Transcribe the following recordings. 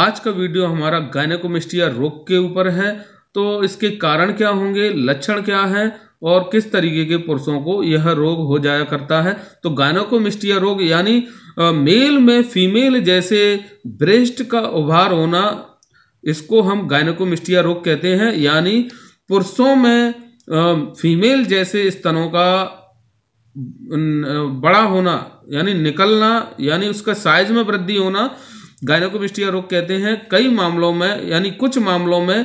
आज का वीडियो हमारा गायनेकोमेस्टिया रोग के ऊपर है तो इसके कारण क्या होंगे लक्षण क्या है और किस तरीके के पुरुषों को यह रोग हो जाया करता है तो गायनेकोमेस्टिया रोग यानी मेल में फीमेल जैसे ब्रेस्ट का उभार होना इसको हम गायनेकोमिस्टिया रोग कहते हैं यानी पुरुषों में फीमेल जैसे स्तनों का बड़ा होना यानी निकलना यानी उसका साइज में वृद्धि होना गायनोकोबिस्टिया रोग कहते हैं कई मामलों में यानी कुछ मामलों में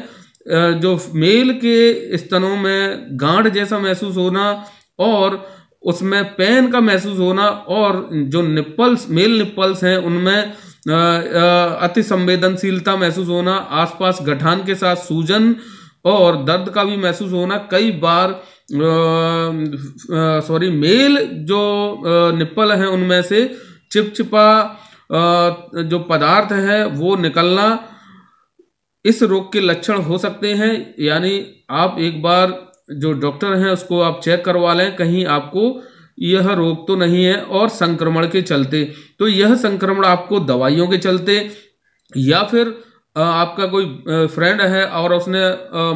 जो मेल के स्तनों में गांठ जैसा महसूस होना और उसमें पेन का महसूस होना और जो निप्पल्स मेल निप्पल्स हैं उनमें अति संवेदनशीलता महसूस होना आसपास गठान के साथ सूजन और दर्द का भी महसूस होना कई बार सॉरी मेल जो निप्पल हैं उनमें से चिपचिपा जो पदार्थ है वो निकलना इस रोग के लक्षण हो सकते हैं यानी आप एक बार जो डॉक्टर हैं उसको आप चेक करवा लें कहीं आपको यह रोग तो नहीं है और संक्रमण के चलते तो यह संक्रमण आपको दवाइयों के चलते या फिर आपका कोई फ्रेंड है और उसने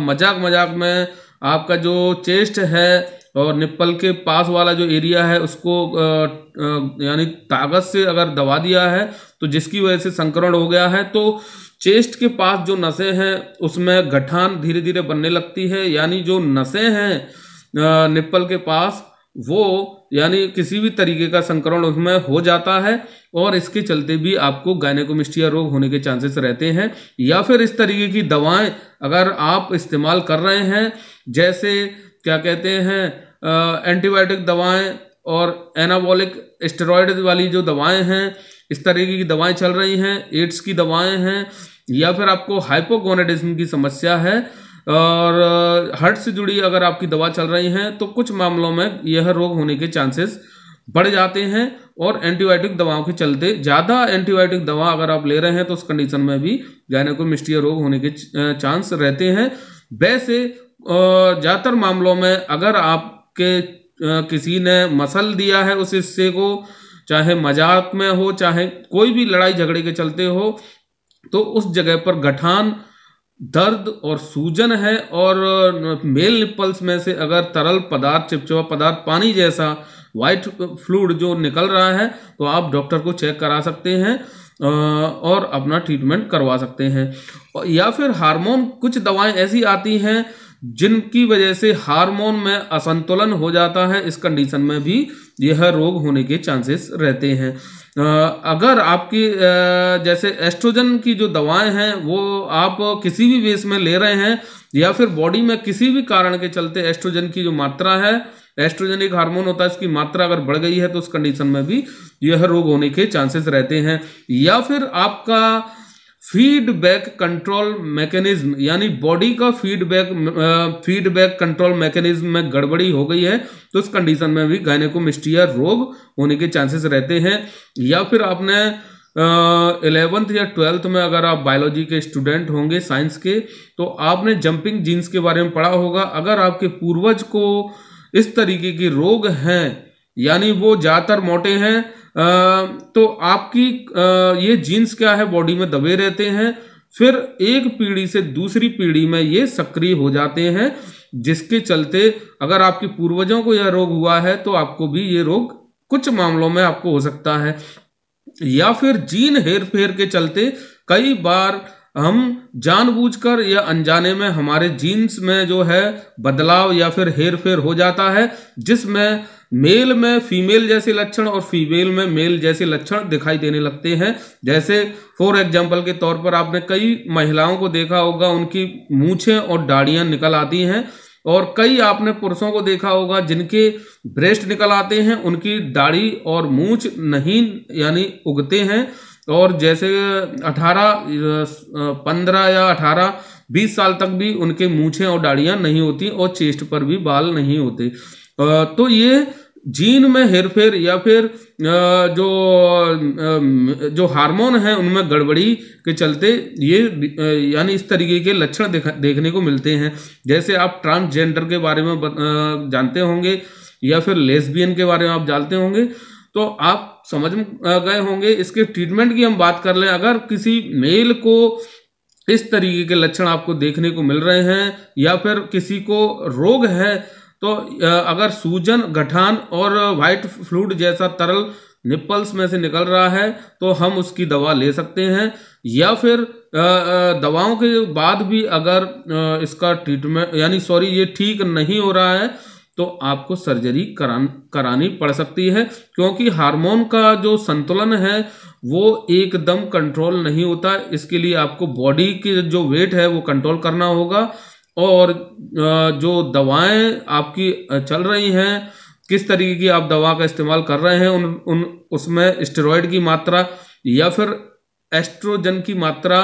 मजाक मजाक में आपका जो चेस्ट है और निप्पल के पास वाला जो एरिया है उसको यानी ताकत से अगर दबा दिया है तो जिसकी वजह से संक्रमण हो गया है तो चेस्ट के पास जो नसें हैं उसमें गठान धीरे धीरे बनने लगती है यानी जो नसें हैं निप्पल के पास वो यानी किसी भी तरीके का संक्रमण उसमें हो जाता है और इसके चलते भी आपको गायनेकोमिस्टिया रोग होने के चांसेस रहते हैं या फिर इस तरीके की दवाएं अगर आप इस्तेमाल कर रहे हैं जैसे क्या कहते हैं एंटीबायोटिक दवाएं और एनाबॉलिक स्टेरॉयड वाली जो दवाएं हैं इस तरीके की दवाएं चल रही हैं एड्स की दवाएं हैं या फिर आपको हाइपोगोनेडिज्म की समस्या है और हार्ट से जुड़ी अगर आपकी दवा चल रही हैं तो कुछ मामलों में यह रोग होने के चांसेस बढ़ जाते हैं और एंटीबायोटिक दवाओं के चलते ज़्यादा एंटीबायोटिक दवा अगर आप ले रहे हैं तो उस कंडीशन में भी गायनेकोमिस्टिया रोग होने के चांस रहते हैं वैसे ज़्यादातर मामलों में अगर आपके किसी ने मसल दिया है उस हिस्से को चाहे मजाक में हो चाहे कोई भी लड़ाई झगड़े के चलते हो तो उस जगह पर गठान दर्द और सूजन है और मेल निपल्स में से अगर तरल पदार्थ चिपचिपा पदार्थ पानी जैसा वाइट फ्लूड जो निकल रहा है तो आप डॉक्टर को चेक करा सकते हैं और अपना ट्रीटमेंट करवा सकते हैं या फिर हार्मोन कुछ दवाएं ऐसी आती हैं जिनकी वजह से हार्मोन में असंतुलन हो जाता है इस कंडीशन में भी यह रोग होने के चांसेस रहते हैं अगर आपकी जैसे एस्ट्रोजन की जो दवाएं हैं वो आप किसी भी वेस में ले रहे हैं या फिर बॉडी में किसी भी कारण के चलते एस्ट्रोजन की जो मात्रा है एस्ट्रोजन एक हार्मोन होता है इसकी मात्रा अगर बढ़ गई है तो उस कंडीशन में भी यह रोग होने के चांसेस रहते हैं या फिर आपका फीडबैक कंट्रोल मैकेनिज्म यानी बॉडी का फीडबैक फीडबैक कंट्रोल मैकेनिज्म में गड़बड़ी हो गई है तो उस कंडीशन में भी गायनेकोमिस्टिया रोग होने के चांसेस रहते हैं या फिर आपने इलेवंथ या ट्वेल्थ में अगर आप बायोलॉजी के स्टूडेंट होंगे साइंस के तो आपने जंपिंग जीन्स के बारे में पढ़ा होगा अगर आपके पूर्वज को इस तरीके के रोग हैं यानी वो ज़्यादातर मोटे हैं तो आपकी ये जीन्स क्या है बॉडी में दबे रहते हैं फिर एक पीढ़ी से दूसरी पीढ़ी में ये सक्रिय हो जाते हैं जिसके चलते अगर आपके पूर्वजों को यह रोग हुआ है तो आपको भी ये रोग कुछ मामलों में आपको हो सकता है या फिर जीन हेर फेर के चलते कई बार हम जानबूझकर या अनजाने में हमारे जीन्स में जो है बदलाव या फिर हेर फेर हो जाता है जिसमें मेल में फीमेल जैसे लक्षण और फीमेल में मेल जैसे लक्षण दिखाई देने लगते हैं जैसे फॉर एग्जाम्पल के तौर पर आपने कई महिलाओं को देखा होगा उनकी मूछें और दाढ़ियां निकल आती हैं और कई आपने पुरुषों को देखा होगा जिनके ब्रेस्ट निकल आते हैं उनकी दाढ़ी और मूछ नहीं यानी उगते हैं और जैसे 18 15 या 18 20 साल तक भी उनके मूछें और दाढ़ियां नहीं होती और चेस्ट पर भी बाल नहीं होते तो ये जीन में हेरफेर या फिर जो जो हार्मोन है उनमें गड़बड़ी के चलते ये यानी इस तरीके के लक्षण देखने को मिलते हैं जैसे आप ट्रांसजेंडर के बारे में जानते होंगे या फिर लेस्बियन के बारे में आप जानते होंगे तो आप समझ गए होंगे इसके ट्रीटमेंट की हम बात कर लें अगर किसी मेल को इस तरीके के लक्षण आपको देखने को मिल रहे हैं या फिर किसी को रोग है तो अगर सूजन गठान और वाइट फ्लूड जैसा तरल निप्पल्स में से निकल रहा है तो हम उसकी दवा ले सकते हैं या फिर दवाओं के बाद भी अगर इसका ट्रीटमेंट यानी सॉरी ये ठीक नहीं हो रहा है तो आपको सर्जरी करान करानी पड़ सकती है क्योंकि हार्मोन का जो संतुलन है वो एकदम कंट्रोल नहीं होता इसके लिए आपको बॉडी के जो वेट है वो कंट्रोल करना होगा और जो दवाएं आपकी चल रही हैं किस तरीके की आप दवा का इस्तेमाल कर रहे हैं उन उन उसमें स्टेरॉयड की मात्रा या फिर एस्ट्रोजन की मात्रा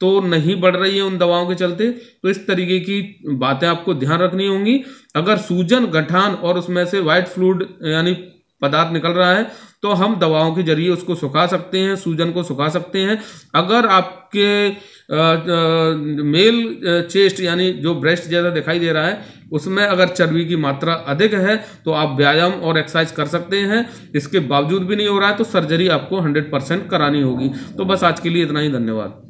तो नहीं बढ़ रही है उन दवाओं के चलते तो इस तरीके की बातें आपको ध्यान रखनी होंगी अगर सूजन गठान और उसमें से वाइट फ्लूड यानी पदार्थ निकल रहा है तो हम दवाओं के जरिए उसको सुखा सकते हैं सूजन को सुखा सकते हैं अगर आपके आ, आ, मेल चेस्ट यानी जो ब्रेस्ट जैसा दिखाई दे रहा है उसमें अगर चर्बी की मात्रा अधिक है तो आप व्यायाम और एक्सरसाइज कर सकते हैं इसके बावजूद भी नहीं हो रहा है तो सर्जरी आपको 100 परसेंट करानी होगी तो बस आज के लिए इतना ही धन्यवाद